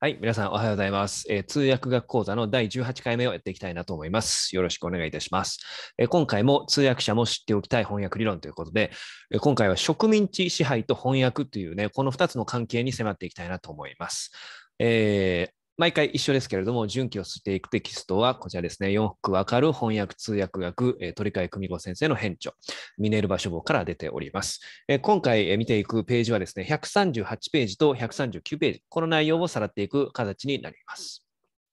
はい、皆さんおはようございます、えー、通訳学講座の第18回目をやっていきたいなと思います。よろしくお願いいたします。えー、今回も通訳者も知っておきたい翻訳理論ということで、えー、今回は植民地支配と翻訳というね、この2つの関係に迫っていきたいなと思います。えー、毎回一緒ですけれども、準拠していくテキストはこちらですね。よくわかる翻訳通訳学、えー、鳥海久美子先生の編著、ミネルバ書房から出ております。えー、今回見ていくページはですね、138ページと139ページ、この内容をさらっていく形になります。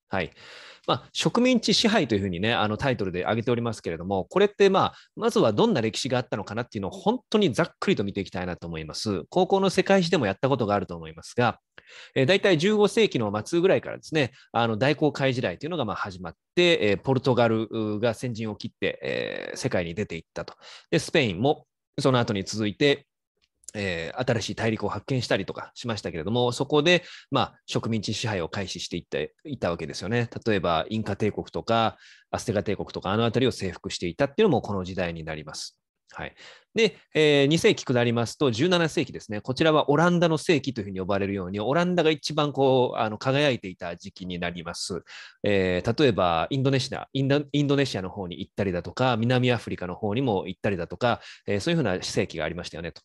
はい。まあ、植民地支配というふうにね、あのタイトルで挙げておりますけれども、これってまあ、まずはどんな歴史があったのかなっていうのを本当にざっくりと見ていきたいなと思います。高校の世界史でもやったことがあると思いますが、えー、大体15世紀の末ぐらいからですね、あの大航海時代というのがまあ始まって、えー、ポルトガルが先陣を切って、えー、世界に出ていったと。で、スペインもその後に続いて、えー、新しい大陸を発見したりとかしましたけれども、そこで、まあ、植民地支配を開始していったいたわけですよね。例えば、インカ帝国とか、アステカ帝国とか、あの辺りを征服していたっていうのもこの時代になります。はい、で、えー、2世紀下りますと17世紀ですね、こちらはオランダの世紀というふうに呼ばれるように、オランダが一番こうあの輝いていた時期になります。えー、例えばインドネシアインド、インドネシアの方に行ったりだとか、南アフリカの方にも行ったりだとか、えー、そういうふうな世紀がありましたよねと。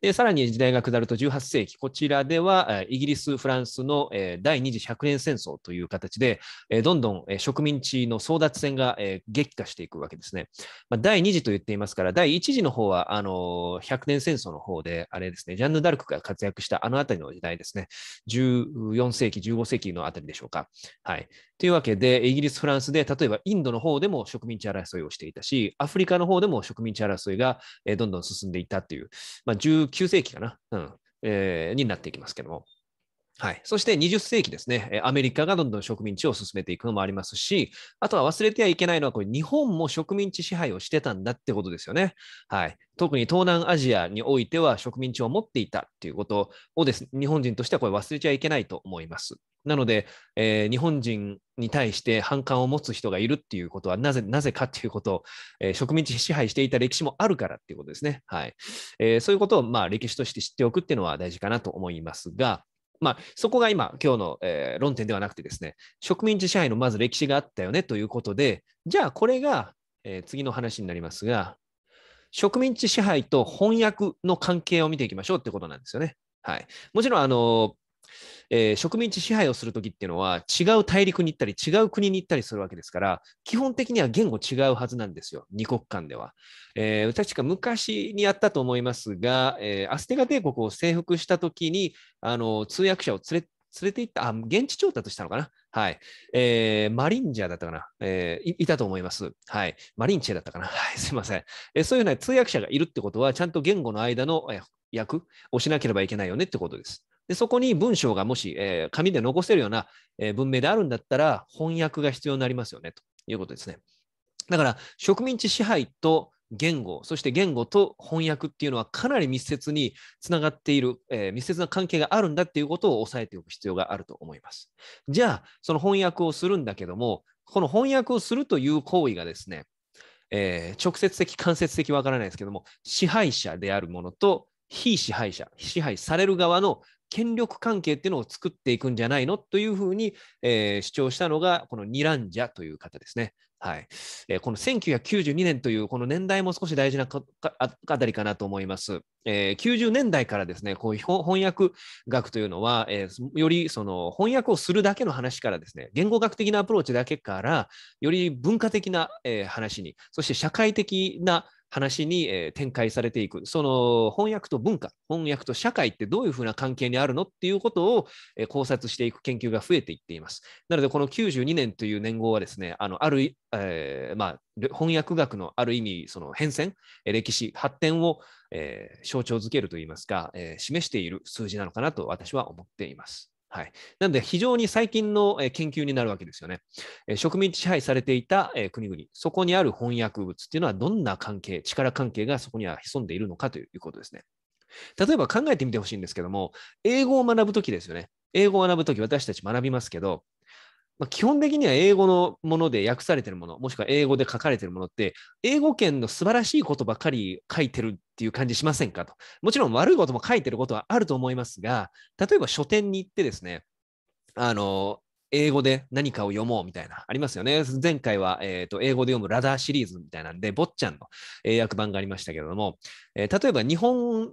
でさらに時代が下ると18世紀、こちらではイギリス、フランスの第二次百年戦争という形で、どんどん植民地の争奪戦が激化していくわけですね。まあ、第二次と言っていますから、第一次の方はあの100年戦争の方で、あれですね、ジャンヌ・ダルクが活躍したあの辺りの時代ですね、14世紀、15世紀の辺りでしょうか。はい、というわけで、イギリス、フランスで、例えばインドの方でも植民地争いをしていたし、アフリカの方でも植民地争いがどんどん進んでいたという、まあ19世紀かな、うんえー、になっていきますけども。はい、そして20世紀ですね、アメリカがどんどん植民地を進めていくのもありますし、あとは忘れてはいけないのは、これ日本も植民地支配をしてたんだってことですよね。はい、特に東南アジアにおいては植民地を持っていたということをです、ね、日本人としてはこれ忘れちゃいけないと思います。なので、えー、日本人に対して反感を持つ人がいるっていうことはなぜ、なぜかっていうことを、えー、植民地支配していた歴史もあるからっていうことですね。はい。えー、そういうことを、まあ、歴史として知っておくっていうのは大事かなと思いますが、まあ、そこが今、今日の、えー、論点ではなくてですね、植民地支配のまず歴史があったよねということで、じゃあこれが、えー、次の話になりますが、植民地支配と翻訳の関係を見ていきましょうってことなんですよね。はい。もちろん、あのーえー、植民地支配をするときっていうのは違う大陸に行ったり違う国に行ったりするわけですから基本的には言語違うはずなんですよ2国間では、えー、確か昔にあったと思いますが、えー、アステガ帝国を征服したときにあの通訳者を連れ連れて行ったあ、現地調達したのかなはい。えー、マリンジャーだったかな、えー、いたと思います。はい。マリンチェだったかなはい。すいません。えー、そういうような通訳者がいるってことは、ちゃんと言語の間の、えー、訳をしなければいけないよねってことです。でそこに文章がもし、えー、紙で残せるような、えー、文明であるんだったら翻訳が必要になりますよねということですね。だから植民地支配と言語、そして言語と翻訳っていうのはかなり密接につながっている、えー、密接な関係があるんだっていうことを押さえておく必要があると思います。じゃあ、その翻訳をするんだけども、この翻訳をするという行為がですね、えー、直接的、間接的わからないですけども、支配者であるものと非支配者、支配される側の権力関係っていうのを作っていくんじゃないのというふうに、えー、主張したのが、このニランジャという方ですね。はいえー、この1992年というこの年代も少し大事なあたりかなと思います。えー、90年代からですねこう翻訳学というのは、えー、よりその翻訳をするだけの話からですね言語学的なアプローチだけからより文化的な、え話にそして社会的な、話に、展開されていくその翻訳と文化翻訳と社会ってどういうふうな関係にあるのっていうことを、考察していく研究が増えていっていますなのでこの92年という年号はですねあのある、えー、まあ、翻訳学のある意味その変遷歴史発展を、えー、象徴づけるといいますか、えー、示している数字なのかなと私は思っています。はい、なので、非常に最近の研究になるわけですよね。植民地支配されていた国々、そこにある翻訳物っていうのは、どんな関係、力関係がそこには潜んでいるのかということですね。例えば考えてみてほしいんですけども、英語を学ぶときですよね。英語を学ぶとき、私たち学びますけど、まあ、基本的には英語のもので訳されてるもの、もしくは英語で書かれてるものって、英語圏の素晴らしいことばかり書いてるっていう感じしませんかと。もちろん悪いことも書いてることはあると思いますが、例えば書店に行ってですね、あの、英語で何かを読もうみたいな、ありますよね。前回は、えーと、英語で読むラダーシリーズみたいなんで、坊ちゃんの英訳版がありましたけれども、えー、例えば日本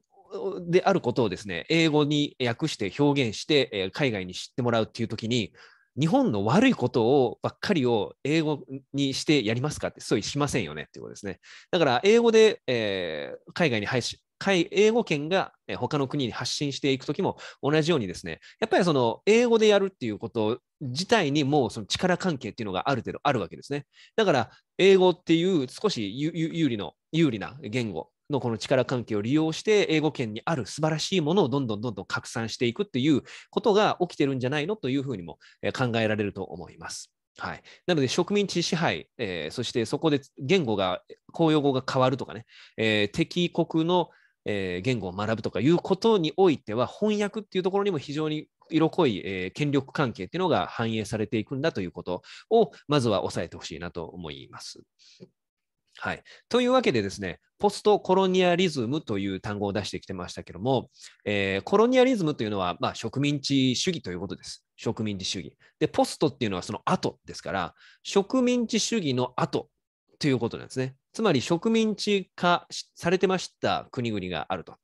であることをですね、英語に訳して表現して、えー、海外に知ってもらうっていう時に、日本の悪いことをばっかりを英語にしてやりますかって、そうしませんよねっていうことですね。だから、英語で、えー、海外に配信、英語圏が他の国に発信していくときも同じようにですね、やっぱりその英語でやるっていうこと自体にもうその力関係っていうのがある程度あるわけですね。だから、英語っていう少し有利の有利な言語のこの力関係を利用して英語圏にある素晴らしいものをどんどんどんどん拡散していくっていうことが起きてるんじゃないのというふうにも考えられると思います。はい、なので植民地支配、えー、そしてそこで言語が公用語が変わるとかね、えー、敵国の、えー、言語を学ぶとかいうことにおいては翻訳っていうところにも非常に色濃い、え権力関係っていうのが反映されていくんだということをまずは押さえてほしいなと思います。はい。というわけでですね、ポストコロニアリズムという単語を出してきてましたけども、えー、コロニアリズムというのは、まあ、植民地主義ということです。植民地主義。で、ポストっていうのはその後ですから、植民地主義の後ということなんですね。つまり植民地化されてました国々があると。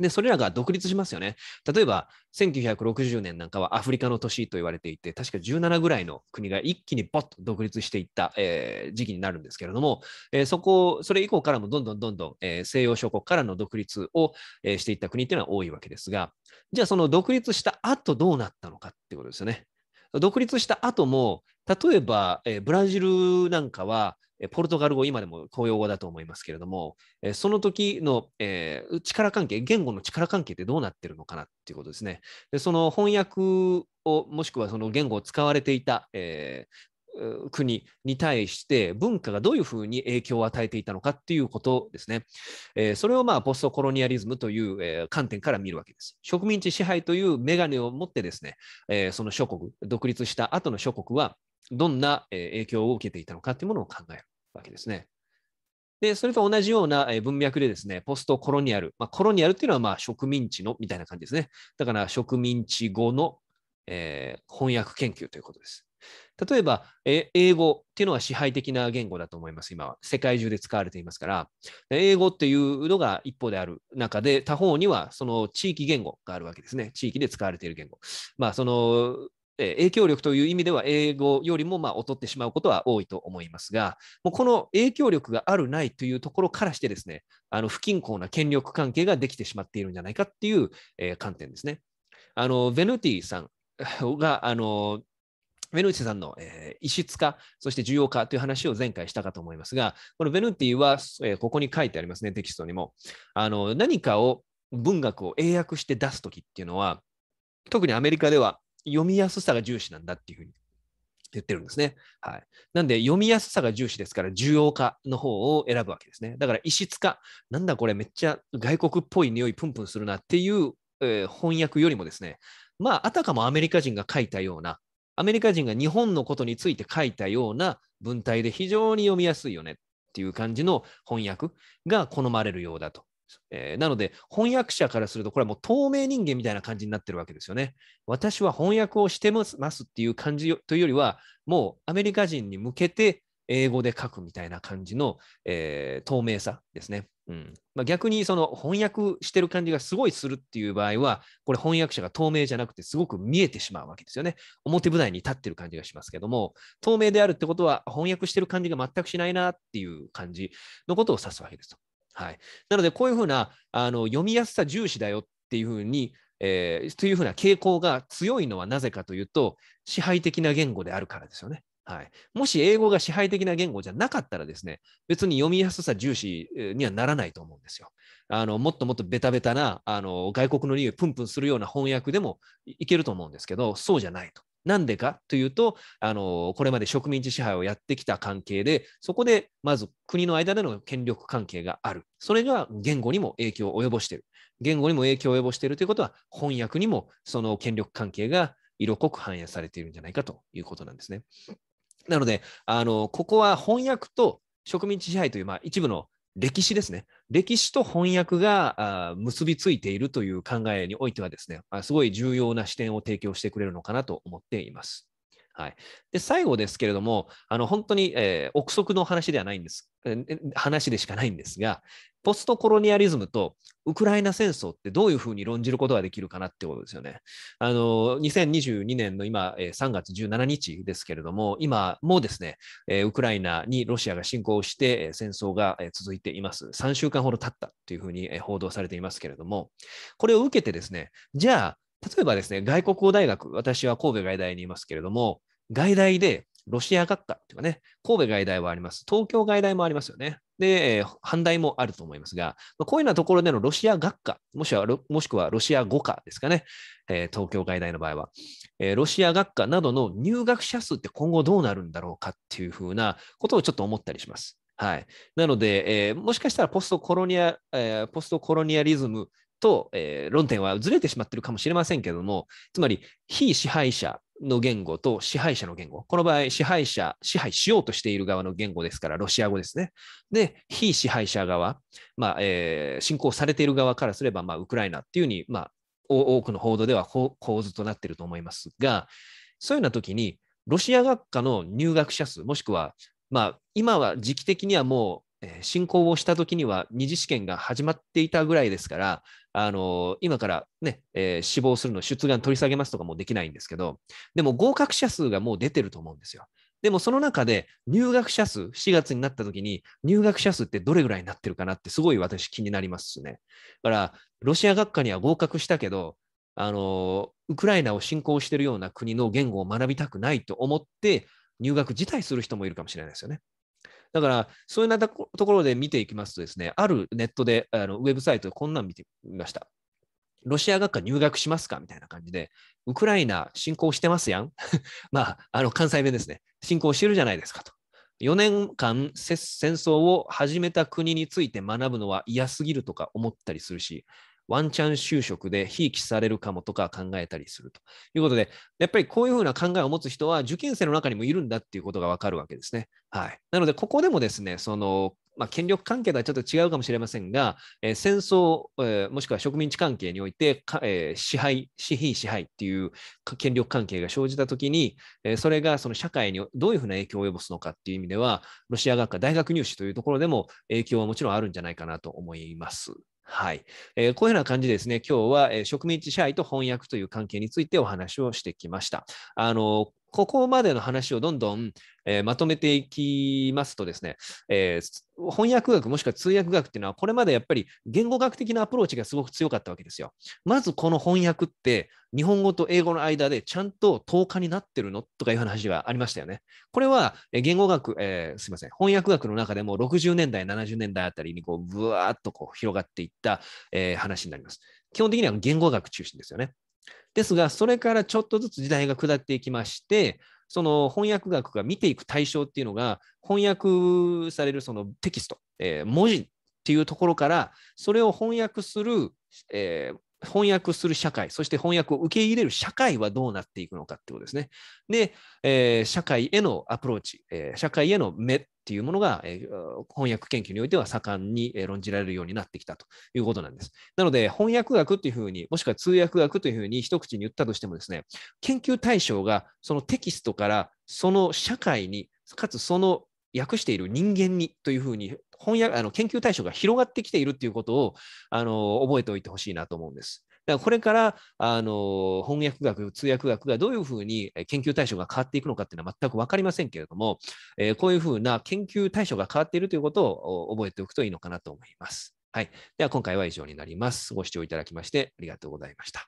で、それらが独立しますよね。例えば、1960年なんかはアフリカの年と言われていて、確か17ぐらいの国が一気にポッと独立していった、えー、時期になるんですけれども、えー、そこ、それ以降からもどんどんどんどん、えー、西洋諸国からの独立を、えしていった国っていうのは多いわけですが、じゃあその独立した後どうなったのかってことですよね。独立した後も、例えば、えー、ブラジルなんかは、えー、ポルトガル語、今でも公用語だと思いますけれども、えー、その時の、え力関係、言語の力関係ってどうなってるのかなっていうことですね。でその翻訳を、もしくはその言語を使われていた、え国に対して文化がどういうふうに影響を与えていたのかっていうことですね。えそれをまあポストコロニアリズムという、え観点から見るわけです。植民地支配というメガネを持ってですね、えその諸国、独立した後の諸国はどんな影響を受けていたのかというものを考えるわけですね。で、それと同じような文脈でですね、ポストコロニアル。まあ、コロニアルっていうのはまあ植民地のみたいな感じですね。だから植民地語の、えー、翻訳研究ということです。例えば、え英語っていうのは支配的な言語だと思います、今は。世界中で使われていますから、英語っていうのが一方である中で、他方にはその地域言語があるわけですね。地域で使われている言語。まあ、そのえ影響力という意味では英語よりもま劣ってしまうことは多いと思いますが、もうこの影響力があるないというところからしてですね、あの不均衡な権力関係ができてしまっているんじゃないかっていう、え観点ですね。あのヴェヌティさん があのヴェヌーティさんの、え異質化、そして重要化という話を前回したかと思いますが、このヴェヌーティは、えここに書いてありますね、テキストにも。あの何かを文学を英訳して出すときっていうのは、特にアメリカでは読みやすさが重視なんだっていうふうに言ってるんですね。はい。なんで、読みやすさが重視ですから、需要化の方を選ぶわけですね。だから、異質化。なんだこれ、めっちゃ外国っぽい匂いプンプンするなっていう、えー、翻訳よりもですね、まあ、あたかもアメリカ人が書いたような、アメリカ人が日本のことについて書いたような文体で非常に読みやすいよねっていう感じの翻訳が好まれるようだとえー、なので、翻訳者からすると、これはもう透明人間みたいな感じになってるわけですよね。私は翻訳をしてますっていう感じというよりは、もうアメリカ人に向けて英語で書くみたいな感じの、えー、透明さですね。うんまあ、逆にその翻訳してる感じがすごいするっていう場合は、これ翻訳者が透明じゃなくてすごく見えてしまうわけですよね。表舞台に立ってる感じがしますけども、透明であるってことは翻訳してる感じが全くしないなっていう感じのことを指すわけです。はい、なので、こういうふうなあの読みやすさ重視だよっていうふうに、えー、というふうな傾向が強いのはなぜかというと、支配的な言語であるからですよね。はい、もし英語が支配的な言語じゃなかったらですね、別に読みやすさ重視にはならないと思うんですよ。あのもっともっとベタベタなあの外国の理由プンプンするような翻訳でもいけると思うんですけど、そうじゃないと。なんでかというと、あのこれまで植民地支配をやってきた関係で、そこでまず国の間での権力関係がある。それが言語にも影響を及ぼしている。言語にも影響を及ぼしているということは、翻訳にもその権力関係が色濃く反映されているんじゃないかということなんですね。なので、あのここは翻訳と植民地支配という、まあ、一部の歴史ですね。歴史と翻訳が結びついているという考えにおいてはですね、すごい重要な視点を提供してくれるのかなと思っています。はい、で最後ですけれども、あの本当に、えー、憶測の話ではないんです、えー、話でしかないんですが、ポストコロニアリズムとウクライナ戦争ってどういうふうに論じることができるかなってことですよね。あの2022年の今、3月17日ですけれども、今もですね、ウクライナにロシアが侵攻して戦争が続いています。3週間ほど経ったというふうに報道されていますけれども、これを受けてですね、じゃあ、例えばですね、外国語大学、私は神戸外大にいますけれども、外大でロシア学科っていうかね、神戸外大はあります。東京外大もありますよね。で、えー、反対もあると思いますが、まあ、こういうようなところでのロシア学科、もしはもしくはロシア語科ですかね、えー、東京外大の場合は、えー、ロシア学科などの入学者数って今後どうなるんだろうかっていうふうなことをちょっと思ったりします。はい、なので、えー、もしかしたらポストコロニア、えー、ポストコロニアリズムと、えー、論点はずれてしまってるかもしれませんけども、つまり非支配者の言語と支配者の言語。この場合、支配者、支配しようとしている側の言語ですから、ロシア語ですね。で、非支配者側、まあえー、侵攻されている側からすれば、まあ、ウクライナっていうふうに、まあ、多くの報道では構図となっていると思いますが、そういうような時に、ロシア学科の入学者数、もしくは、まあ、今は時期的にはもう進行をした時には二次試験が始まっていたぐらいですから、あの今からね、えー、死亡するの、出願取り下げますとかもできないんですけど、でも合格者数がもう出てると思うんですよ。でもその中で入学者数、4月になった時に入学者数ってどれぐらいになってるかなってすごい私気になりますしね。だから、ロシア学科には合格したけど、あのウクライナを侵攻しているような国の言語を学びたくないと思って入学辞退する人もいるかもしれないですよね。だから、そういうところで見ていきますとですね、あるネットで、あのウェブサイトでこんなん見てみました。ロシア学科入学しますかみたいな感じで、ウクライナ侵攻してますやん。まあ、あの関西弁ですね。侵攻してるじゃないですかと。4年間戦争を始めた国について学ぶのは嫌すぎるとか思ったりするし、ワンチャン就職で非いされるかもとか考えたりするということで、やっぱりこういうふうな考えを持つ人は受験生の中にもいるんだっていうことがわかるわけですね。はい。なので、ここでもですね、その、まあ、権力関係とはちょっと違うかもしれませんが、えー、戦争、えー、もしくは植民地関係においてか、えー、支配、私費支配っていう権力関係が生じたときに、えそれがその社会にどういうふうな影響を及ぼすのかっていう意味では、ロシア学科大学入試というところでも影響はもちろんあるんじゃないかなと思います。はい、えー、こういうような感じですね、今日は、え植民地支配と翻訳という関係についてお話をしてきました。あのここまでの話をどんどん、えー、まとめていきますとですね、えー、翻訳学もしくは通訳学っていうのは、これまでやっぱり言語学的なアプローチがすごく強かったわけですよ。まずこの翻訳って、日本語と英語の間でちゃんと等価になってるのとかいう話がありましたよね。これは言語学、えー、すいません、翻訳学の中でも60年代、70年代あたりにこう、ぶわーっとこう広がっていった、え話になります。基本的には言語学中心ですよね。ですが、それからちょっとずつ時代が下っていきまして、その翻訳学が見ていく対象っていうのが、翻訳されるそのテキスト、えー、文字っていうところから、それを翻訳する、えー、翻訳する社会、そして翻訳を受け入れる社会はどうなっていくのかってことですね。で、えー、社会へのアプローチ、えー、社会への目っていうものが、えー、翻訳研究においては盛んに論じられるようになってきたということなんです。なので、翻訳学っていうふうに、もしくは通訳学というふうに一口に言ったとしてもですね、研究対象がそのテキストからその社会に、かつその訳している人間にというふうに翻訳あの研究対象が広がってきているということをあの覚えておいてほしいなと思うんです。だからこれからあの翻訳学、通訳学がどういうふうに研究対象が変わっていくのかっていうのは全く分かりませんけれども、えー、こういうふうな研究対象が変わっているということを覚えておくといいのかなと思います。はい、では今回は以上になります。ご視聴いただきましてありがとうございました。